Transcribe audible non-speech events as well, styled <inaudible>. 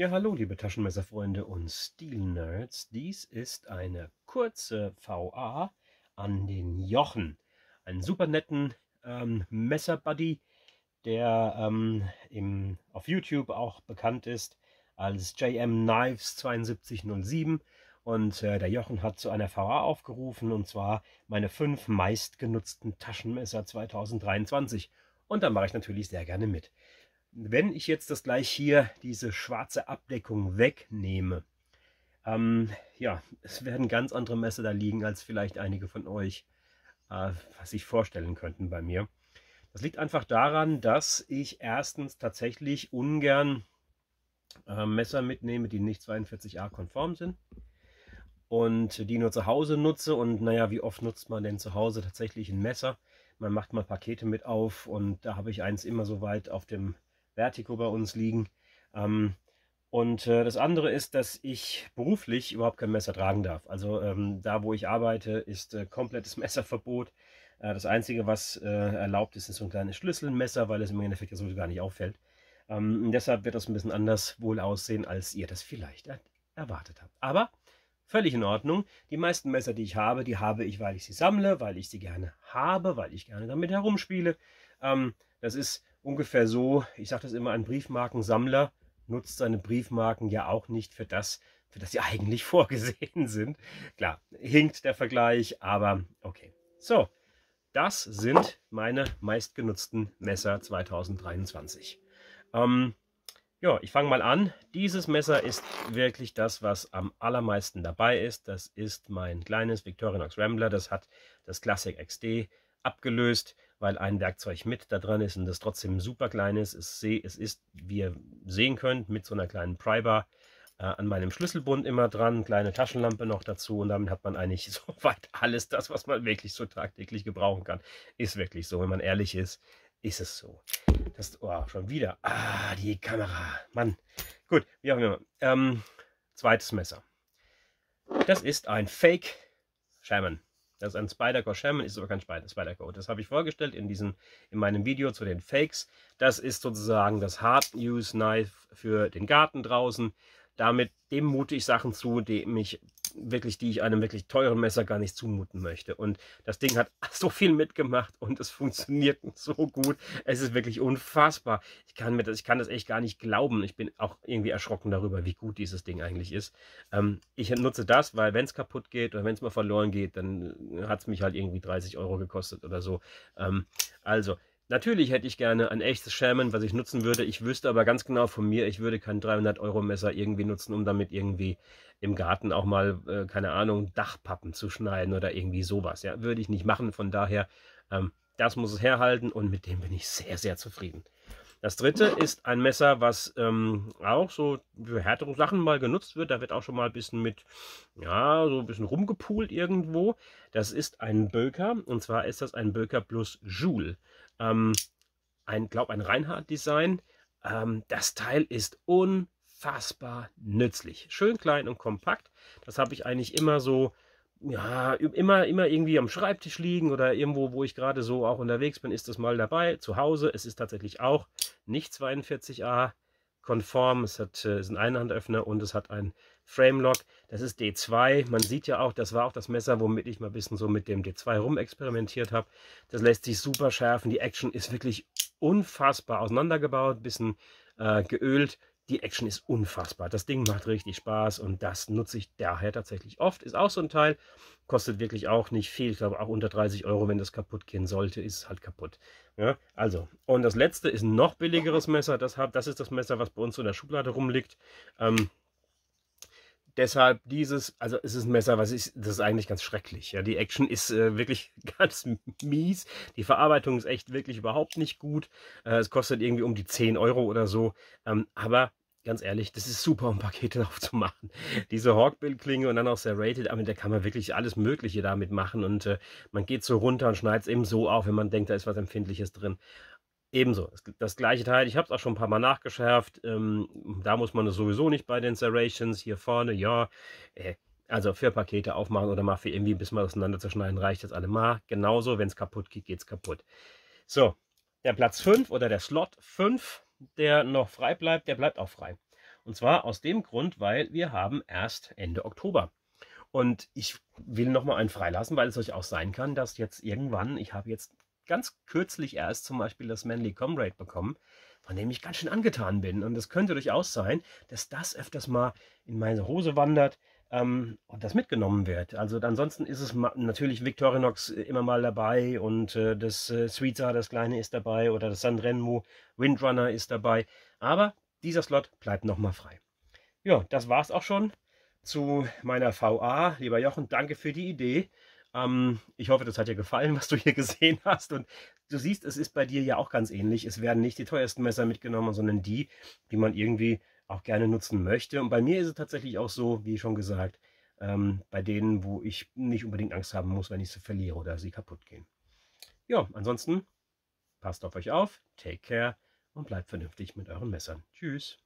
Ja, hallo, liebe Taschenmesserfreunde und Steel-Nerds. Dies ist eine kurze VA an den Jochen. Einen super netten ähm, Messer-Buddy, der ähm, im, auf YouTube auch bekannt ist als JM Knives 7207. Und äh, der Jochen hat zu einer VA aufgerufen, und zwar meine fünf meistgenutzten Taschenmesser 2023. Und da mache ich natürlich sehr gerne mit. Wenn ich jetzt das gleich hier, diese schwarze Abdeckung wegnehme, ähm, ja, es werden ganz andere Messer da liegen, als vielleicht einige von euch äh, sich vorstellen könnten bei mir. Das liegt einfach daran, dass ich erstens tatsächlich ungern äh, Messer mitnehme, die nicht 42a konform sind und die nur zu Hause nutze. Und naja, wie oft nutzt man denn zu Hause tatsächlich ein Messer? Man macht mal Pakete mit auf und da habe ich eins immer so weit auf dem Vertigo bei uns liegen. Ähm, und äh, das andere ist, dass ich beruflich überhaupt kein Messer tragen darf. Also ähm, da, wo ich arbeite, ist äh, komplettes <laughs> Messerverbot. Äh, das Einzige, was äh, erlaubt ist, ist so ein kleines Schlüsselmesser, weil es im Endeffekt ja sowieso gar nicht auffällt. Ähm, deshalb wird das ein bisschen anders wohl aussehen, als ihr das vielleicht er erwartet habt. Aber völlig in Ordnung. Die meisten Messer, die ich habe, die habe ich, weil ich sie sammle, weil ich sie gerne habe, weil ich gerne damit herumspiele. Ähm, das ist ungefähr so, ich sage das immer, ein Briefmarkensammler nutzt seine Briefmarken ja auch nicht für das, für das sie <laughs> eigentlich vorgesehen sind. Klar, hinkt der Vergleich, aber okay. So, das sind meine meistgenutzten Messer 2023. Ähm, ja, ich fange mal an. Dieses Messer ist wirklich das, was am allermeisten dabei ist. Das ist mein kleines Victorinox Rambler. Das hat das Classic XD abgelöst, weil ein Werkzeug mit da dran ist und das trotzdem super klein ist. Es, ist, wie ihr sehen könnt, mit so einer kleinen Prybar äh, an meinem Schlüsselbund immer dran, kleine Taschenlampe noch dazu und damit hat man eigentlich <laughs> soweit alles das, was man wirklich so tagtäglich gebrauchen kann. Ist wirklich so, wenn man ehrlich ist, ist es so. Das, oh, schon wieder. Ah, die Kamera. Mann. Gut, wie auch immer. Ähm, zweites Messer. Das ist ein Fake Shaman. Das ist ein spider Spyderco Shaman, ist aber kein spider Spyderco. Das habe ich vorgestellt in, diesem, in meinem Video zu den Fakes. Das ist sozusagen das Hard Use Knife für den Garten draußen. Damit, dem mute ich Sachen zu, die mich wirklich, die ich einem wirklich teuren Messer gar nicht zumuten möchte. Und das Ding hat <laughs> so viel mitgemacht und es funktioniert <laughs> so gut. Es ist wirklich unfassbar. Ich kann, mir das, ich kann das echt gar nicht glauben. Ich bin auch irgendwie erschrocken darüber, wie gut dieses Ding eigentlich ist. Ähm, ich nutze das, weil wenn es kaputt geht oder wenn es mal verloren geht, dann hat es mich halt irgendwie 30 Euro gekostet oder so. Ähm, also, Natürlich hätte ich gerne ein echtes Shaman, was ich nutzen würde. Ich wüsste aber ganz genau von mir, ich würde kein 300-Euro-Messer irgendwie nutzen, um damit irgendwie im Garten auch mal, äh, keine Ahnung, Dachpappen zu schneiden oder irgendwie sowas. Ja, würde ich nicht machen. Von daher, ähm, das muss es herhalten und mit dem bin ich sehr, sehr zufrieden. Das dritte ist ein Messer, was ähm, auch so für härtere Sachen mal genutzt wird. Da wird auch schon mal ein bisschen mit, ja, so ein bisschen rumgepult irgendwo. Das ist ein Böker und zwar ist das ein Böker plus Joule. Ähm, ein, glaube ein Reinhardt-Design. Ähm, das Teil ist unfassbar nützlich. Schön klein und kompakt. Das habe ich eigentlich immer so ja, immer, immer irgendwie am Schreibtisch liegen oder irgendwo, wo ich gerade so auch unterwegs bin, ist das mal dabei. Zu Hause, es ist tatsächlich auch nicht 42a konform. Es, hat, äh, ist ein Einhandöffner und es hat ein Frame Lock. Das ist D2. Man sieht ja auch, das war auch das Messer, womit ich mal ein bisschen so mit dem D2 rumexperimentiert habe. Das lässt sich super schärfen. Die Action ist wirklich unfassbar auseinandergebaut, bisschen äh, geölt, die Action ist unfassbar. Das Ding macht richtig Spaß und das nutze ich daher tatsächlich oft. Ist auch so ein Teil, kostet wirklich auch nicht viel. Ich glaube auch unter 30 Euro, wenn das kaputt gehen sollte, ist es halt kaputt. Ja, also, und das letzte ist ein noch billigeres Messer. Das, hab, das ist das Messer, was bei uns in der Schublade rumliegt. Ähm, deshalb dieses, also es ist ein Messer, was ist, das ist eigentlich ganz schrecklich. Ja, die Action ist äh, wirklich <laughs> ganz mies. Die Verarbeitung ist echt wirklich überhaupt nicht gut. Äh, es kostet irgendwie um die 10 Euro oder so. Ähm, aber ganz ehrlich, das ist super, um Pakete <laughs> aufzumachen. Diese Hawkbill-Klinge und dann auch Serrated, aber da kann man wirklich alles Mögliche damit machen und äh, man geht so runter und schneidet es eben so auf, wenn man denkt, da ist was Empfindliches drin. Ebenso, das gleiche Teil, ich habe es auch schon ein paar Mal nachgeschärft, ähm, da muss man es sowieso nicht bei den Serrations, hier vorne, ja, äh, also für Pakete aufmachen oder mal für irgendwie ein bisschen mal auseinander zu schneiden, reicht das allemal. Genauso, wenn es kaputt geht, geht es kaputt. So, der Platz 5 oder der Slot 5 der noch frei bleibt, der bleibt auch frei. Und zwar aus dem Grund, weil wir haben erst Ende Oktober. Und ich will nochmal einen freilassen, weil es durchaus sein kann, dass jetzt irgendwann, ich habe jetzt ganz kürzlich erst zum Beispiel das Manly Comrade bekommen, von dem ich ganz schön angetan bin. Und es könnte durchaus sein, dass das öfters mal in meine Hose wandert, ähm, und das mitgenommen wird. Also ansonsten ist es natürlich Victorinox äh, immer mal dabei und äh, das äh, Sweetsa, das kleine, ist dabei oder das Sanrenmo Windrunner ist dabei. Aber dieser Slot bleibt nochmal frei. Ja, das war es auch schon zu meiner VA. Lieber Jochen, danke für die Idee. Ähm, ich hoffe, das hat dir gefallen, <laughs> was du hier gesehen hast. Und du siehst, es ist bei dir ja auch ganz ähnlich. Es werden nicht die teuersten Messer mitgenommen, sondern die, die man irgendwie auch gerne nutzen möchte. Und bei mir ist es tatsächlich auch so, wie schon gesagt, ähm, bei denen, wo ich nicht unbedingt Angst haben muss, wenn ich sie verliere oder sie kaputt gehen. Ja, ansonsten passt auf euch auf, take care und bleibt vernünftig mit euren Messern. Tschüss.